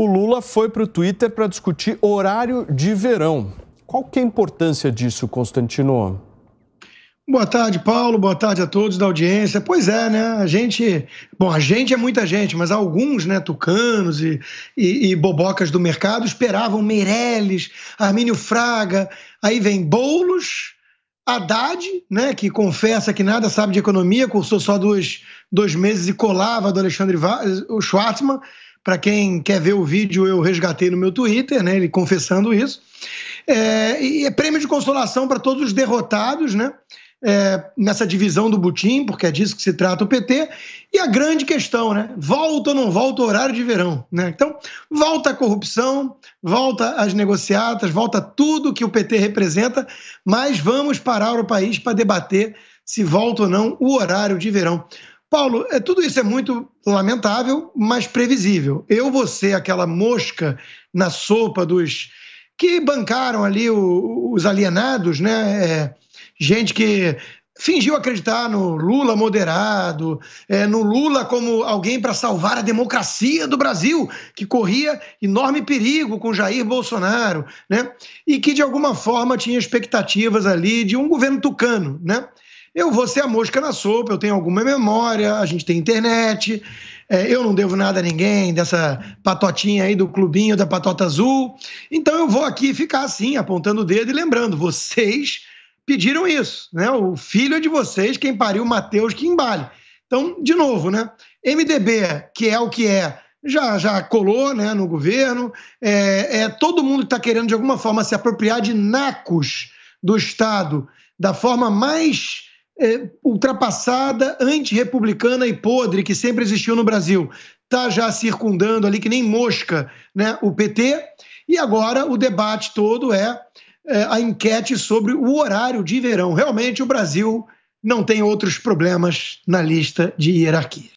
O Lula foi para o Twitter para discutir horário de verão. Qual que é a importância disso, Constantino? Boa tarde, Paulo. Boa tarde a todos da audiência. Pois é, né? A gente. Bom, a gente é muita gente, mas alguns, né, tucanos e, e, e bobocas do mercado esperavam Meirelles, Armínio Fraga, aí vem Boulos, Haddad, né, que confessa que nada sabe de economia, cursou só dois, dois meses e colava do Alexandre Schwartzman. Para quem quer ver o vídeo, eu resgatei no meu Twitter, né? Ele confessando isso. É, e é prêmio de consolação para todos os derrotados, né? É, nessa divisão do butim, porque é disso que se trata o PT. E a grande questão, né? Volta ou não volta o horário de verão, né? Então, volta a corrupção, volta as negociatas, volta tudo que o PT representa, mas vamos parar o país para debater se volta ou não o horário de verão. Paulo, é, tudo isso é muito lamentável, mas previsível. Eu vou ser aquela mosca na sopa dos que bancaram ali os alienados, né? É, gente que fingiu acreditar no Lula moderado, é, no Lula como alguém para salvar a democracia do Brasil, que corria enorme perigo com Jair Bolsonaro, né? E que de alguma forma tinha expectativas ali de um governo tucano, né? eu vou ser a mosca na sopa, eu tenho alguma memória, a gente tem internet, é, eu não devo nada a ninguém dessa patotinha aí do clubinho da patota azul. Então eu vou aqui ficar assim, apontando o dedo e lembrando, vocês pediram isso, né? O filho é de vocês, quem pariu Mateus que embale. Então, de novo, né? MDB, que é o que é, já, já colou né, no governo. É, é todo mundo está querendo, de alguma forma, se apropriar de nacos do Estado da forma mais é, ultrapassada, antirrepublicana e podre que sempre existiu no Brasil. Está já circundando ali, que nem mosca, né, o PT. E agora o debate todo é, é a enquete sobre o horário de verão. Realmente o Brasil não tem outros problemas na lista de hierarquia.